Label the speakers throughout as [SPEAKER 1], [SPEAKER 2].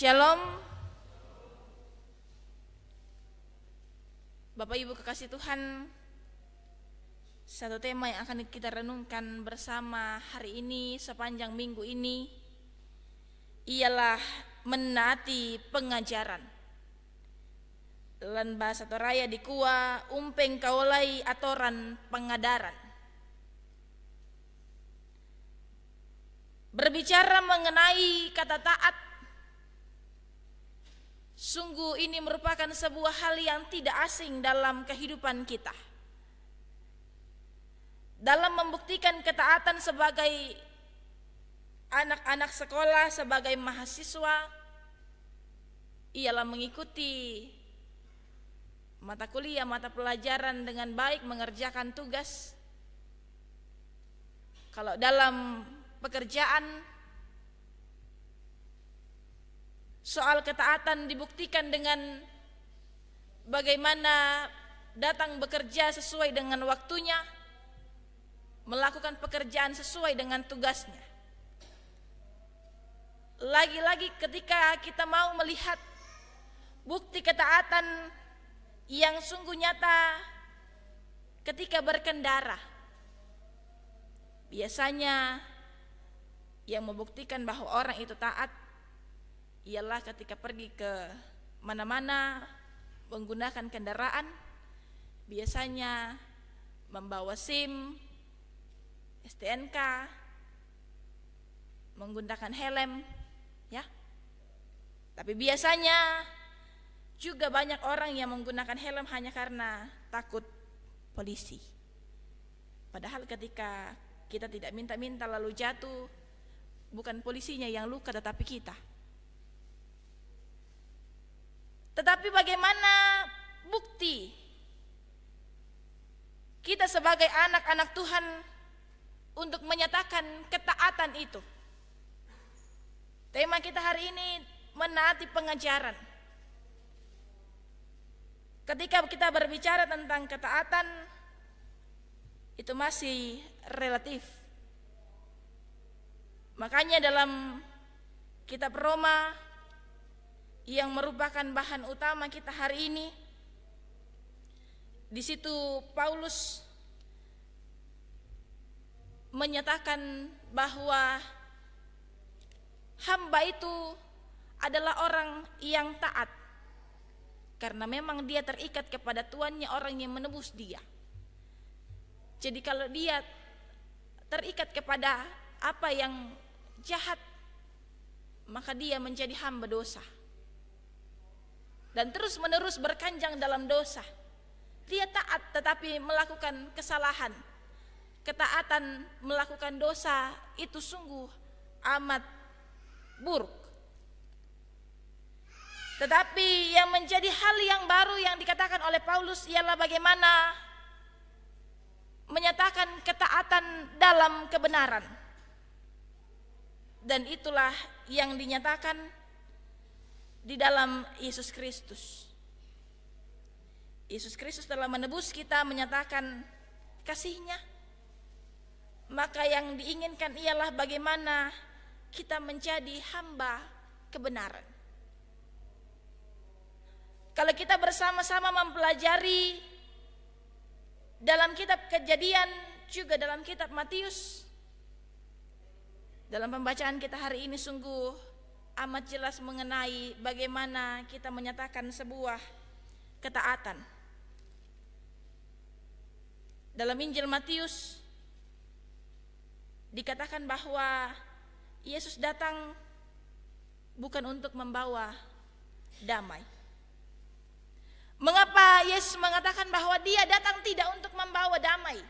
[SPEAKER 1] Shalom Bapak Ibu kekasih Tuhan Satu tema yang akan kita renungkan bersama hari ini sepanjang minggu ini Ialah menati pengajaran Lan bahasa toraya dikua umpeng kaulai atoran pengadaran Berbicara mengenai kata taat Sungguh ini merupakan sebuah hal yang tidak asing dalam kehidupan kita. Dalam membuktikan ketaatan sebagai anak-anak sekolah, sebagai mahasiswa, ialah mengikuti mata kuliah, mata pelajaran dengan baik, mengerjakan tugas. Kalau dalam pekerjaan, Soal ketaatan dibuktikan dengan bagaimana datang bekerja sesuai dengan waktunya, melakukan pekerjaan sesuai dengan tugasnya. Lagi-lagi ketika kita mau melihat bukti ketaatan yang sungguh nyata ketika berkendara. Biasanya yang membuktikan bahwa orang itu taat ialah ketika pergi ke mana-mana menggunakan kendaraan biasanya membawa SIM, STNK, menggunakan helm ya. Tapi biasanya juga banyak orang yang menggunakan helm hanya karena takut polisi. Padahal ketika kita tidak minta-minta lalu jatuh, bukan polisinya yang luka tetapi kita. Tetapi bagaimana bukti kita sebagai anak-anak Tuhan untuk menyatakan ketaatan itu? Tema kita hari ini menaati pengajaran. Ketika kita berbicara tentang ketaatan itu masih relatif. Makanya dalam kitab Roma yang merupakan bahan utama kita hari ini. Di situ Paulus menyatakan bahwa hamba itu adalah orang yang taat karena memang dia terikat kepada tuannya orang yang menebus dia. Jadi kalau dia terikat kepada apa yang jahat maka dia menjadi hamba dosa dan terus-menerus berkanjang dalam dosa. Dia taat tetapi melakukan kesalahan. Ketaatan melakukan dosa itu sungguh amat buruk. Tetapi yang menjadi hal yang baru yang dikatakan oleh Paulus ialah bagaimana menyatakan ketaatan dalam kebenaran. Dan itulah yang dinyatakan di dalam Yesus Kristus. Yesus Kristus telah menebus kita menyatakan kasihnya. Maka yang diinginkan ialah bagaimana kita menjadi hamba kebenaran. Kalau kita bersama-sama mempelajari dalam kitab kejadian juga dalam kitab Matius dalam pembacaan kita hari ini sungguh amat jelas mengenai bagaimana kita menyatakan sebuah ketaatan. Dalam Injil Matius dikatakan bahwa Yesus datang bukan untuk membawa damai. Mengapa Yesus mengatakan bahwa dia datang tidak untuk membawa damai?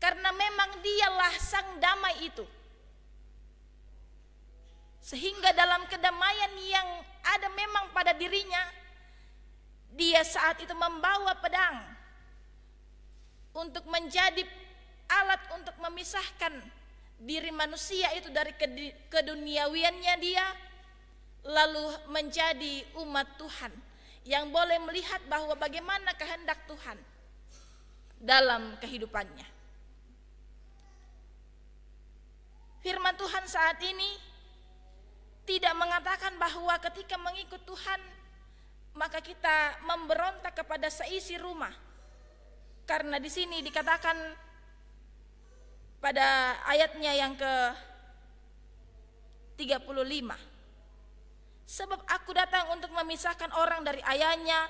[SPEAKER 1] Karena memang dialah sang damai itu. Sehingga dalam kedamaian yang ada memang pada dirinya, dia saat itu membawa pedang untuk menjadi alat untuk memisahkan diri manusia itu dari keduniawiannya dia lalu menjadi umat Tuhan yang boleh melihat bahwa bagaimana kehendak Tuhan dalam kehidupannya. Firman Tuhan saat ini tidak mengatakan bahwa ketika mengikut Tuhan maka kita memberontak kepada seisi rumah. Karena di sini dikatakan pada ayatnya yang ke 35. Sebab aku datang untuk memisahkan orang dari ayahnya,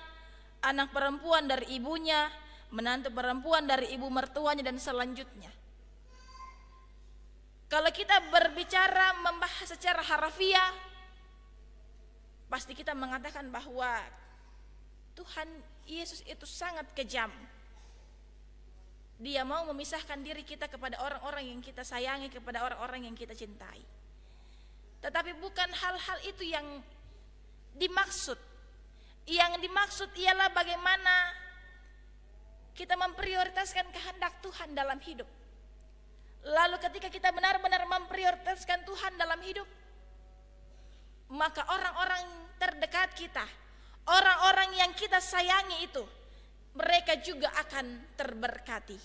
[SPEAKER 1] anak perempuan dari ibunya, menantu perempuan dari ibu mertuanya dan selanjutnya. Kalau kita berbicara membahas secara harafiah, pasti kita mengatakan bahwa Tuhan Yesus itu sangat kejam. Dia mau memisahkan diri kita kepada orang-orang yang kita sayangi, kepada orang-orang yang kita cintai. Tetapi bukan hal-hal itu yang dimaksud. Yang dimaksud ialah bagaimana kita memprioritaskan kehendak Tuhan dalam hidup. Lalu ketika kita benar-benar memprioritaskan Tuhan dalam hidup, maka orang-orang terdekat kita, orang-orang yang kita sayangi itu, mereka juga akan terberkati.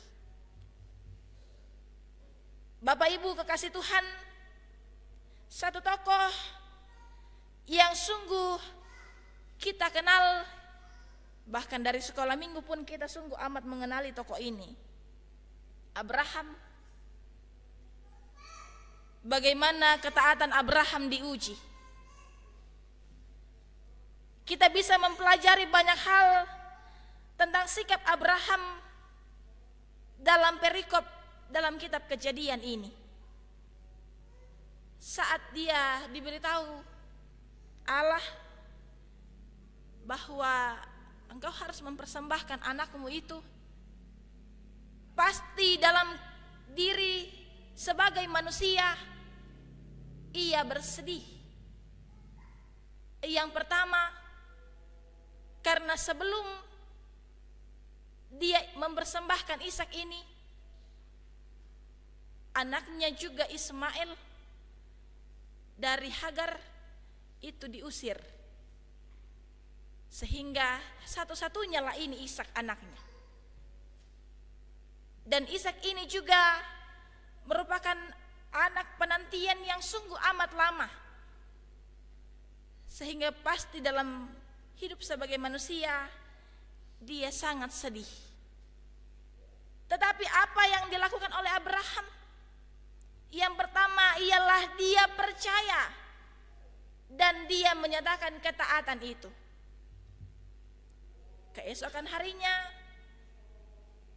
[SPEAKER 1] Bapak Ibu kekasih Tuhan, satu tokoh yang sungguh kita kenal bahkan dari sekolah minggu pun kita sungguh amat mengenali tokoh ini. Abraham bagaimana ketaatan Abraham diuji. Kita bisa mempelajari banyak hal tentang sikap Abraham dalam perikop dalam kitab kejadian ini. Saat dia diberitahu Allah bahwa engkau harus mempersembahkan anakmu itu pasti dalam diri sebagai manusia ia bersedih. Yang pertama, karena sebelum dia mempersembahkan Ishak ini, anaknya juga Ismail dari Hagar itu diusir. Sehingga satu-satunya lah ini Ishak anaknya. Dan Ishak ini juga merupakan anak penantian yang sungguh amat lama sehingga pasti dalam hidup sebagai manusia dia sangat sedih tetapi apa yang dilakukan oleh Abraham yang pertama ialah dia percaya dan dia menyatakan ketaatan itu keesokan harinya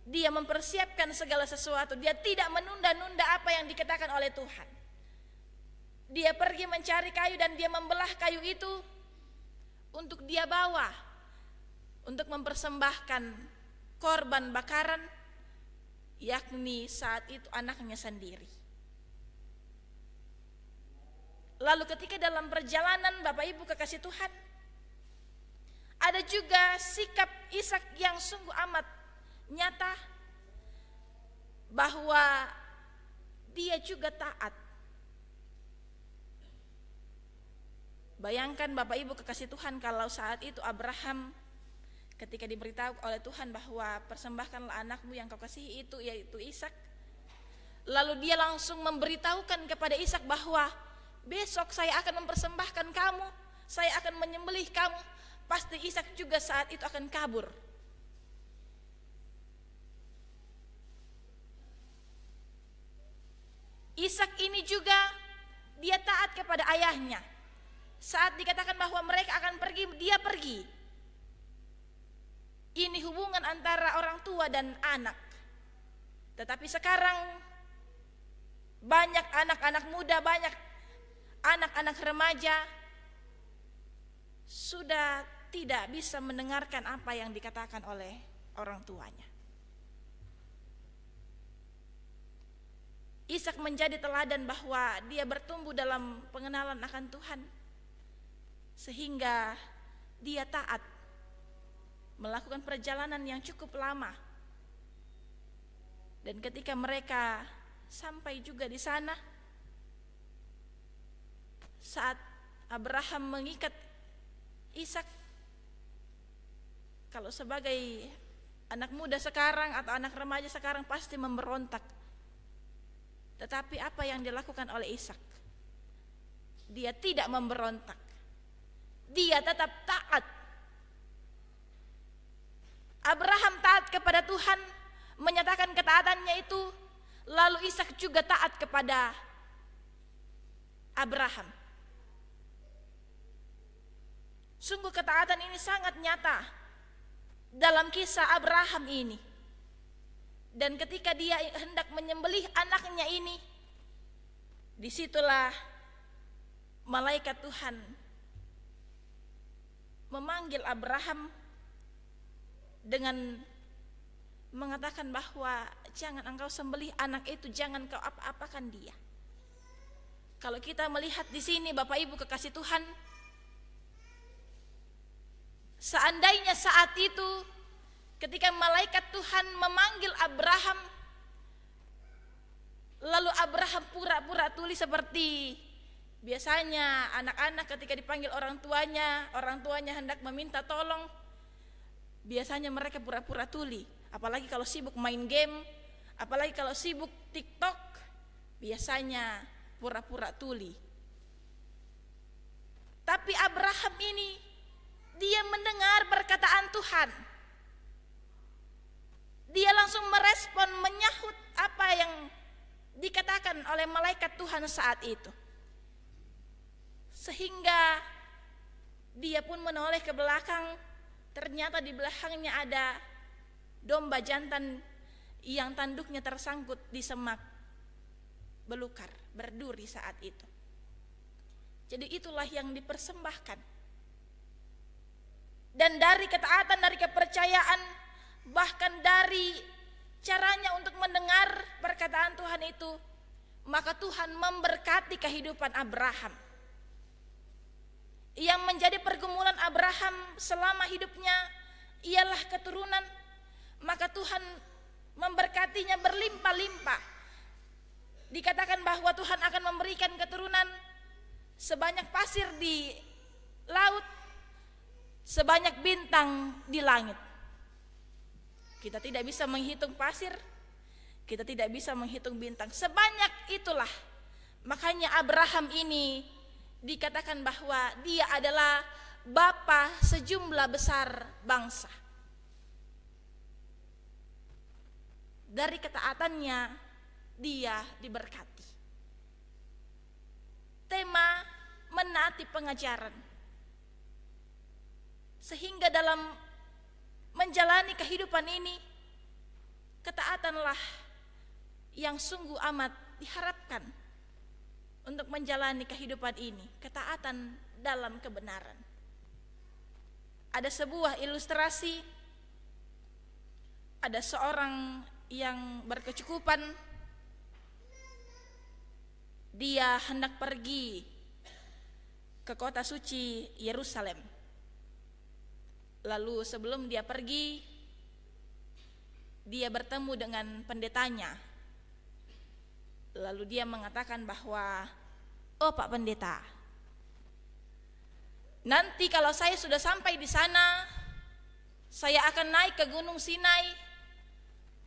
[SPEAKER 1] dia mempersiapkan segala sesuatu. Dia tidak menunda-nunda apa yang dikatakan oleh Tuhan. Dia pergi mencari kayu dan dia membelah kayu itu untuk dia bawa untuk mempersembahkan korban bakaran yakni saat itu anaknya sendiri. Lalu ketika dalam perjalanan Bapak Ibu kekasih Tuhan, ada juga sikap Ishak yang sungguh amat nyata bahwa dia juga taat. Bayangkan Bapak Ibu kekasih Tuhan kalau saat itu Abraham ketika diberitahu oleh Tuhan bahwa persembahkanlah anakmu yang kau kasihi itu yaitu Ishak. Lalu dia langsung memberitahukan kepada Ishak bahwa besok saya akan mempersembahkan kamu, saya akan menyembelih kamu. Pasti Ishak juga saat itu akan kabur. Ishak ini juga dia taat kepada ayahnya. Saat dikatakan bahwa mereka akan pergi, dia pergi. Ini hubungan antara orang tua dan anak. Tetapi sekarang banyak anak-anak muda, banyak anak-anak remaja sudah tidak bisa mendengarkan apa yang dikatakan oleh orang tuanya. Ishak menjadi teladan bahwa dia bertumbuh dalam pengenalan akan Tuhan sehingga dia taat melakukan perjalanan yang cukup lama. Dan ketika mereka sampai juga di sana saat Abraham mengikat Ishak kalau sebagai anak muda sekarang atau anak remaja sekarang pasti memberontak tetapi apa yang dilakukan oleh Ishak? Dia tidak memberontak. Dia tetap taat. Abraham taat kepada Tuhan, menyatakan ketaatannya itu, lalu Ishak juga taat kepada Abraham. Sungguh ketaatan ini sangat nyata dalam kisah Abraham ini. Dan ketika dia hendak menyembelih anaknya ini, disitulah malaikat Tuhan memanggil Abraham dengan mengatakan bahwa jangan engkau sembelih anak itu, jangan kau apa-apakan dia. Kalau kita melihat di sini Bapak Ibu kekasih Tuhan, seandainya saat itu Ketika malaikat Tuhan memanggil Abraham, lalu Abraham pura-pura tuli seperti biasanya anak-anak ketika dipanggil orang tuanya, orang tuanya hendak meminta tolong, biasanya mereka pura-pura tuli. Apalagi kalau sibuk main game, apalagi kalau sibuk TikTok, biasanya pura-pura tuli. Tapi Abraham ini dia mendengar perkataan Tuhan langsung merespon, menyahut apa yang dikatakan oleh malaikat Tuhan saat itu. Sehingga dia pun menoleh ke belakang, ternyata di belakangnya ada domba jantan yang tanduknya tersangkut di semak belukar, berduri saat itu. Jadi itulah yang dipersembahkan. Dan dari ketaatan, dari kepercayaan, bahkan dari caranya untuk mendengar perkataan Tuhan itu, maka Tuhan memberkati kehidupan Abraham. Yang menjadi pergumulan Abraham selama hidupnya ialah keturunan, maka Tuhan memberkatinya berlimpah-limpah. Dikatakan bahwa Tuhan akan memberikan keturunan sebanyak pasir di laut, sebanyak bintang di langit. Kita tidak bisa menghitung pasir, kita tidak bisa menghitung bintang. Sebanyak itulah. Makanya Abraham ini dikatakan bahwa dia adalah bapa sejumlah besar bangsa. Dari ketaatannya dia diberkati. Tema menaati pengajaran. Sehingga dalam menjalani kehidupan ini, ketaatanlah yang sungguh amat diharapkan untuk menjalani kehidupan ini, ketaatan dalam kebenaran. Ada sebuah ilustrasi, ada seorang yang berkecukupan, dia hendak pergi ke kota suci Yerusalem Lalu sebelum dia pergi, dia bertemu dengan pendetanya. Lalu dia mengatakan bahwa, "Oh, Pak Pendeta, nanti kalau saya sudah sampai di sana, saya akan naik ke Gunung Sinai.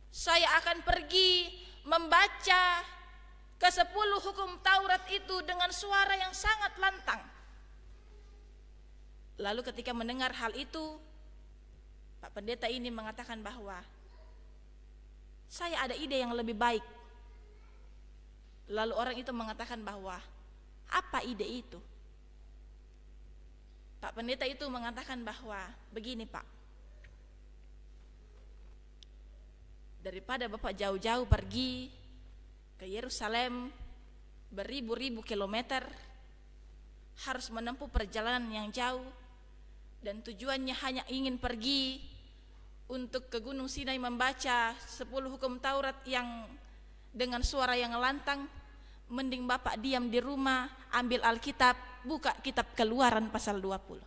[SPEAKER 1] Saya akan pergi membaca ke sepuluh hukum Taurat itu dengan suara yang sangat lantang." Lalu ketika mendengar hal itu, Pak Pendeta ini mengatakan bahwa saya ada ide yang lebih baik. Lalu orang itu mengatakan bahwa apa ide itu? Pak Pendeta itu mengatakan bahwa begini Pak, daripada Bapak jauh-jauh pergi ke Yerusalem beribu-ribu kilometer harus menempuh perjalanan yang jauh dan tujuannya hanya ingin pergi untuk ke Gunung Sinai membaca 10 hukum Taurat yang dengan suara yang lantang mending bapak diam di rumah ambil Alkitab buka kitab keluaran pasal 20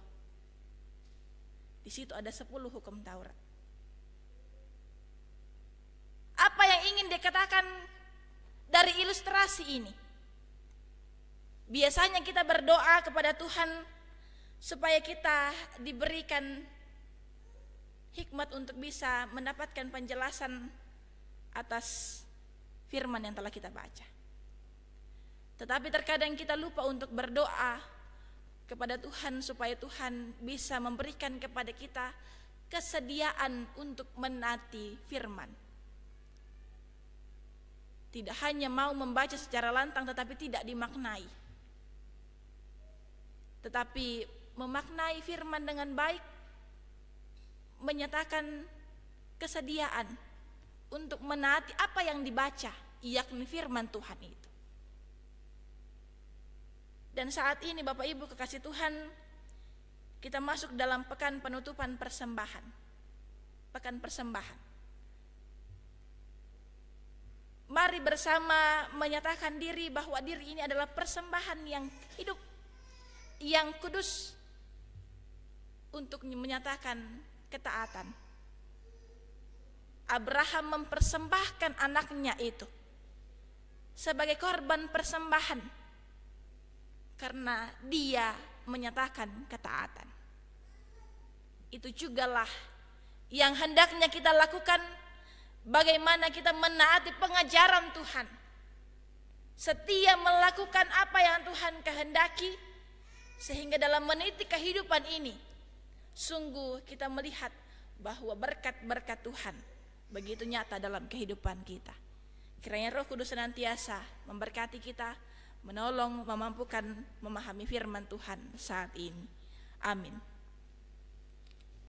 [SPEAKER 1] di situ ada 10 hukum Taurat apa yang ingin dikatakan dari ilustrasi ini biasanya kita berdoa kepada Tuhan supaya kita diberikan hikmat untuk bisa mendapatkan penjelasan atas firman yang telah kita baca. Tetapi terkadang kita lupa untuk berdoa kepada Tuhan supaya Tuhan bisa memberikan kepada kita kesediaan untuk menati firman. Tidak hanya mau membaca secara lantang tetapi tidak dimaknai. Tetapi memaknai firman dengan baik, menyatakan kesediaan untuk menaati apa yang dibaca, yakni firman Tuhan itu. Dan saat ini Bapak Ibu kekasih Tuhan, kita masuk dalam pekan penutupan persembahan. Pekan persembahan. Mari bersama menyatakan diri bahwa diri ini adalah persembahan yang hidup, yang kudus, untuk menyatakan ketaatan. Abraham mempersembahkan anaknya itu sebagai korban persembahan karena dia menyatakan ketaatan. Itu jugalah yang hendaknya kita lakukan bagaimana kita menaati pengajaran Tuhan. Setia melakukan apa yang Tuhan kehendaki sehingga dalam meniti kehidupan ini Sungguh kita melihat bahwa berkat-berkat Tuhan begitu nyata dalam kehidupan kita. Kiranya Roh Kudus senantiasa memberkati kita, menolong, memampukan memahami firman Tuhan saat ini. Amin.